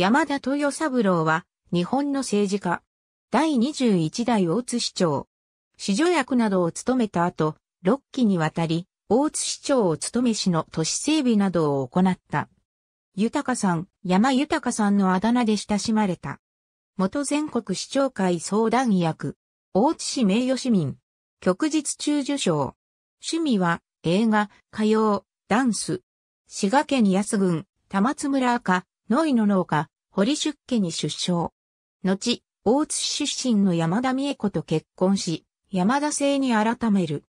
山田豊三郎は、日本の政治家。第21代大津市長。市女役などを務めた後、6期にわたり、大津市長を務め市の都市整備などを行った。豊さん、山豊さんのあだ名で親しまれた。元全国市長会相談役。大津市名誉市民。旭日中受賞。趣味は、映画、歌謡、ダンス。滋賀県安郡、玉津村赤、ノイの農家、堀出家に出生。後、大津市出身の山田美恵子と結婚し、山田姓に改める。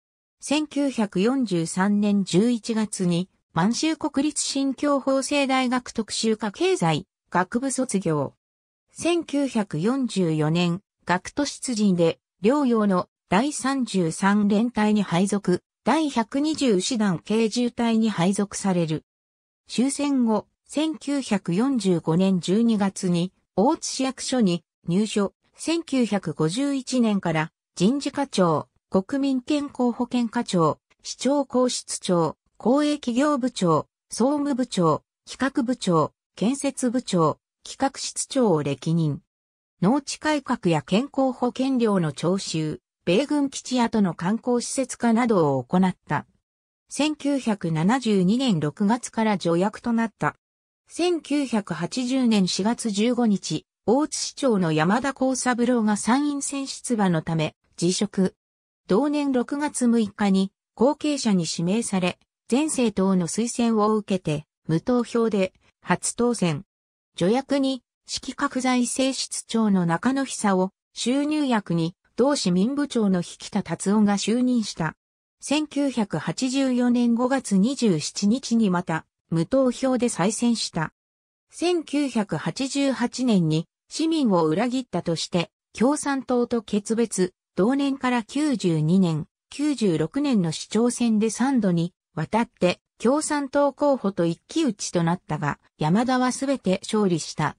1943年11月に、満州国立新教法制大学特集科経済学部卒業。1944年、学徒出陣で、両用の第33連隊に配属、第120師団軽重隊に配属される。終戦後、1945年12月に大津市役所に入所、1951年から人事課長、国民健康保険課長、市長公室長、公営企業部長、総務部長、企画部長、建設部長、企画室長を歴任。農地改革や健康保険料の徴収、米軍基地跡の観光施設化などを行った。1972年6月から助役となった。1980年4月15日、大津市長の山田幸三郎が参院選出馬のため、辞職。同年6月6日に後継者に指名され、全政党の推薦を受けて、無投票で初当選。助役に、指揮拡財性室長の中野久を、収入役に、同市民部長の引田達夫が就任した。1984年5月27日にまた、無投票で再選した。1988年に市民を裏切ったとして共産党と決別、同年から92年、96年の市長選で3度に渡って共産党候補と一騎打ちとなったが、山田はすべて勝利した。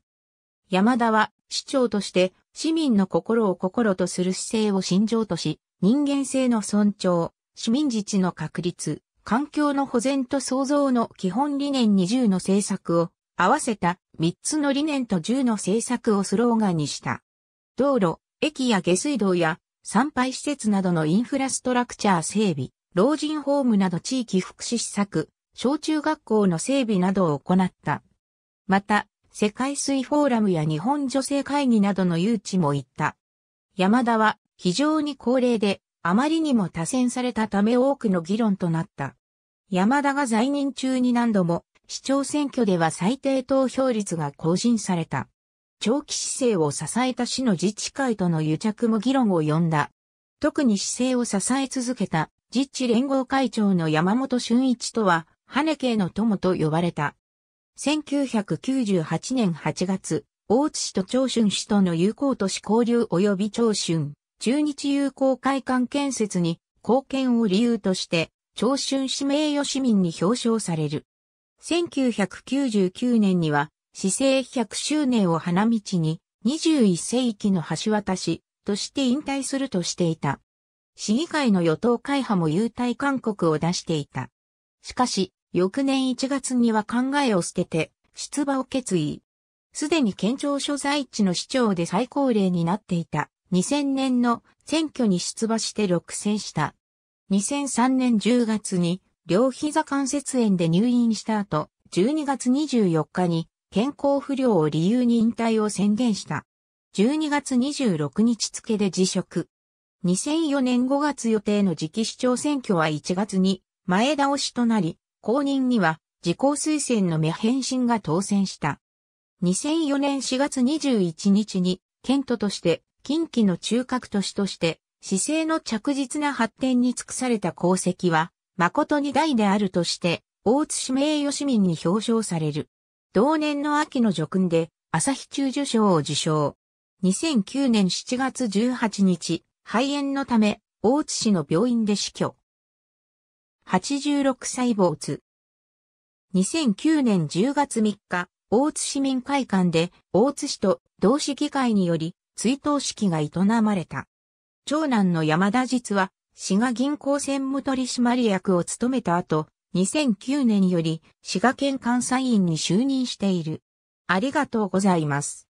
山田は市長として市民の心を心とする姿勢を信条とし、人間性の尊重、市民自治の確立、環境の保全と創造の基本理念に0の政策を合わせた3つの理念と10の政策をスローガンにした。道路、駅や下水道や参拝施設などのインフラストラクチャー整備、老人ホームなど地域福祉施策、小中学校の整備などを行った。また、世界水フォーラムや日本女性会議などの誘致も行った。山田は非常に高齢で、あまりにも多選されたため多くの議論となった。山田が在任中に何度も市長選挙では最低投票率が更新された。長期姿勢を支えた市の自治会との癒着も議論を呼んだ。特に姿勢を支え続けた自治連合会長の山本俊一とは、羽根系の友と呼ばれた。1998年8月、大津市と長春市との友好都市交流及び長春、中日友好会館建設に貢献を理由として、長春市名誉市民に表彰される。1999年には、市政100周年を花道に、21世紀の橋渡し、として引退するとしていた。市議会の与党会派も優待勧告を出していた。しかし、翌年1月には考えを捨てて、出馬を決意。すでに県庁所在地の市長で最高齢になっていた2000年の選挙に出馬して6選した。2003年10月に両膝関節炎で入院した後、12月24日に健康不良を理由に引退を宣言した。12月26日付で辞職。2004年5月予定の次期市長選挙は1月に前倒しとなり、公認には自公推薦の目返信が当選した。2004年4月21日に、県都として、近畿の中核都市として、姿勢の着実な発展に尽くされた功績は、誠に大であるとして、大津市名誉市民に表彰される。同年の秋の叙勲で、朝日中受賞を受賞。2009年7月18日、肺炎のため、大津市の病院で死去。86歳坊津。2009年10月3日、大津市民会館で、大津市と同市議会により、追悼式が営まれた。長男の山田実は、滋賀銀行専務取締役を務めた後、2009年より滋賀県監査院に就任している。ありがとうございます。